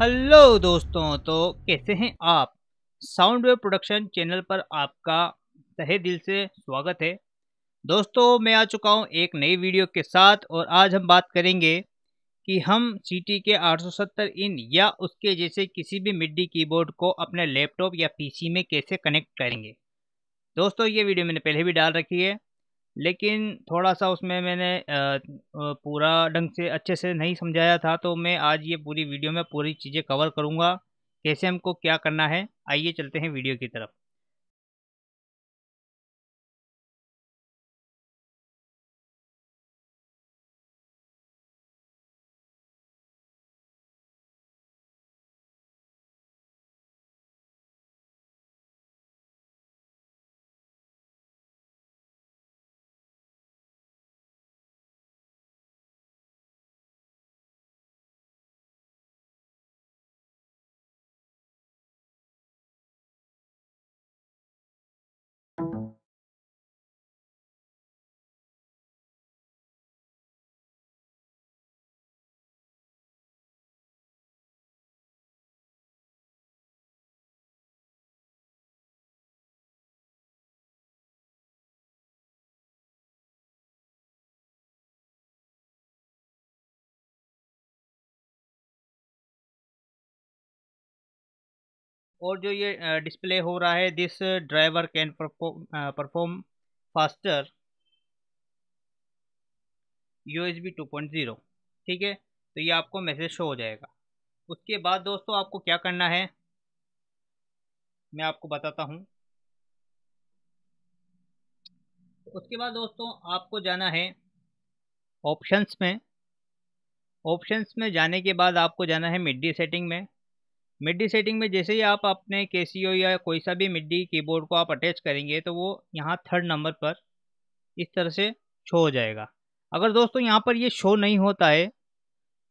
hello दोस्तों तो कैसे हैं आप साउंड वेव प्रोडक्शन चैनल पर आपका तहे दिल से स्वागत है दोस्तों मैं आ चुका हूं एक नई वीडियो के साथ और आज हम बात करेंगे कि हम सी टी के 870 इन या उसके जैसे किसी भी मिड्डी कीबोर्ड को अपने लैपटॉप या पीसी में कैसे कनेक्ट करेंगे दोस्तों ये वीडियो मैंने पहले भी डाल रखी है लेकिन थोड़ा सा उसमें मैंने पूरा ढंग से अच्छे से नहीं समझाया था तो मैं आज ये पूरी वीडियो में पूरी चीज़ें कवर करूँगा कैसे हमको क्या करना है आइए चलते हैं वीडियो की तरफ और जो ये डिस्प्ले हो रहा है this driver can perform faster U S B two point zero ठीक है तो ये आपको मैसेज शो हो जाएगा उसके बाद दोस्तों आपको क्या करना है मैं आपको बताता हूँ उसके बाद दोस्तों आपको जाना है ऑप्शंस में ऑप्शंस में जाने के बाद आपको जाना है मिडी सेटिंग में मिडी सेटिंग में जैसे ही आप अपने के या कोई सा भी मिडी कीबोर्ड को आप अटैच करेंगे तो वो यहाँ थर्ड नंबर पर इस तरह से शो हो जाएगा अगर दोस्तों यहाँ पर ये शो नहीं होता है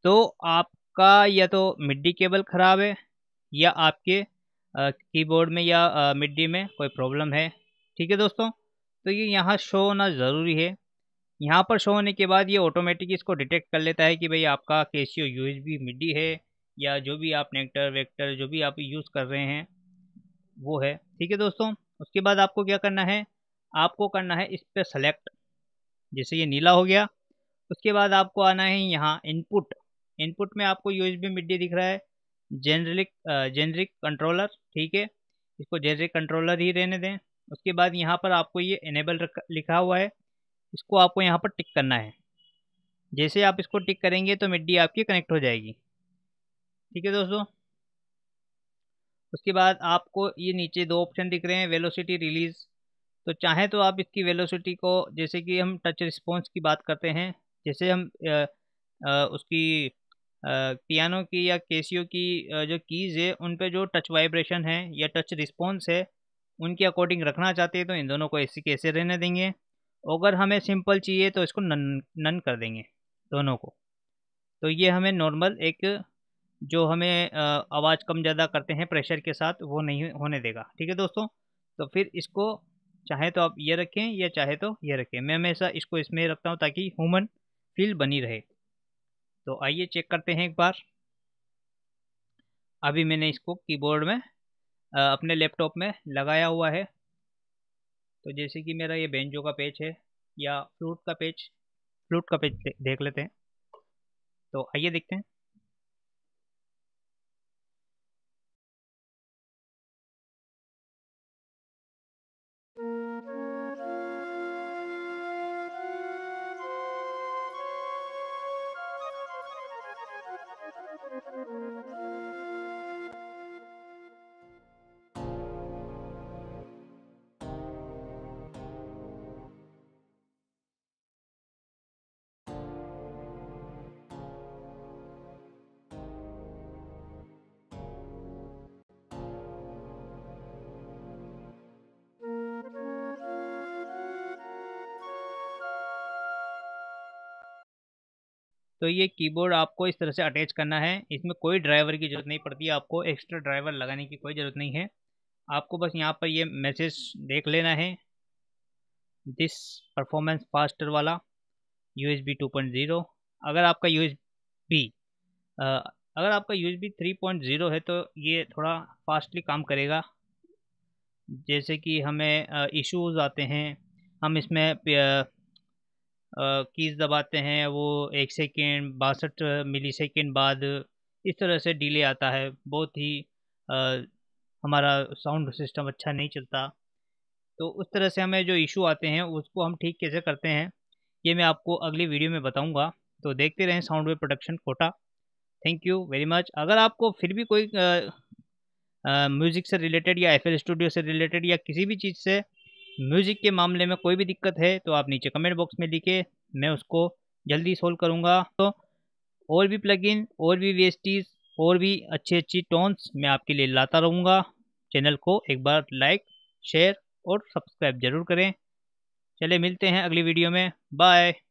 तो आपका या तो मिडी केबल ख़राब है या आपके कीबोर्ड में या मिडी में कोई प्रॉब्लम है ठीक है दोस्तों तो ये यहाँ शो होना ज़रूरी है यहाँ पर शो होने के बाद ये ऑटोमेटिक इसको डिटेक्ट कर लेता है कि भाई आपका के सी मिडी है या जो भी आप नेक्टर वेक्टर जो भी आप यूज़ कर रहे हैं वो है ठीक है दोस्तों उसके बाद आपको क्या करना है आपको करना है इस पर सेलेक्ट जैसे ये नीला हो गया उसके बाद आपको आना है यहाँ इनपुट इनपुट में आपको यू एस मिड दिख रहा है जेनरिक जेनरिक कंट्रोलर ठीक है इसको जेनरिक कंट्रोलर ही रहने दें उसके बाद यहाँ पर आपको ये इनेबल लिखा हुआ है इसको आपको यहाँ पर टिक करना है जैसे आप इसको टिक करेंगे तो मिड्डी आपकी कनेक्ट हो जाएगी ठीक है दोस्तों उसके बाद आपको ये नीचे दो ऑप्शन दिख रहे हैं वेलोसिटी रिलीज़ तो चाहे तो आप इसकी वेलोसिटी को जैसे कि हम टच रिस्पॉन्स की बात करते हैं जैसे हम आ, आ, उसकी आ, पियानो की या केसियो की जो कीज़ है उन पे जो टच वाइब्रेशन है या टच रिस्पॉन्स है उनके अकॉर्डिंग रखना चाहते हैं तो इन दोनों को ऐसे कैसे रहने देंगे अगर हमें सिंपल चाहिए तो इसको नन नन कर देंगे दोनों को तो ये हमें नॉर्मल एक जो हमें आवाज़ कम ज़्यादा करते हैं प्रेशर के साथ वो नहीं होने देगा ठीक है दोस्तों तो फिर इसको चाहे तो आप ये रखें या चाहे तो ये रखें मैं हमेशा इसको इसमें रखता हूँ ताकि ह्यूमन फील बनी रहे तो आइए चेक करते हैं एक बार अभी मैंने इसको कीबोर्ड में अपने लैपटॉप में लगाया हुआ है तो जैसे कि मेरा ये बेंजो का पेज है या फ्लूट का पेज फ्लूट का पेज देख लेते हैं तो आइए देखते हैं तो ये कीबोर्ड आपको इस तरह से अटैच करना है इसमें कोई ड्राइवर की ज़रूरत नहीं पड़ती आपको एक्स्ट्रा ड्राइवर लगाने की कोई ज़रूरत नहीं है आपको बस यहाँ पर ये मैसेज देख लेना है दिस परफॉर्मेंस फास्टर वाला U S B two point zero अगर आपका यू बी अगर आपका U S B three point zero है तो ये थोड़ा फास्टली काम करेगा जैसे कि हमें इश्यूज आते हैं हम इसमें कीज़ दबाते हैं वो एक सेकेंड बासठ मिली सेकेंड बाद इस तरह से डिले आता है बहुत ही हमारा साउंड सिस्टम अच्छा नहीं चलता तो उस तरह से हमें जो इशू आते हैं उसको हम ठीक कैसे करते हैं ये मैं आपको अगली वीडियो में बताऊंगा तो देखते रहें sound way production Kota thank you very much अगर आपको फिर भी कोई म्यूज़िक से रिलेटेड या एफ स्टूडियो से रिलेटेड या किसी भी चीज़ से म्यूज़िक के मामले में कोई भी दिक्कत है तो आप नीचे कमेंट बॉक्स में लिखे मैं उसको जल्दी सोल्व करूँगा तो और भी प्लगइन और भी वेस्टीज और भी अच्छी अच्छी टोन्स मैं आपके लिए लाता रहूँगा चैनल को एक बार लाइक शेयर और सब्सक्राइब ज़रूर करें चले मिलते हैं अगली वीडियो में बाय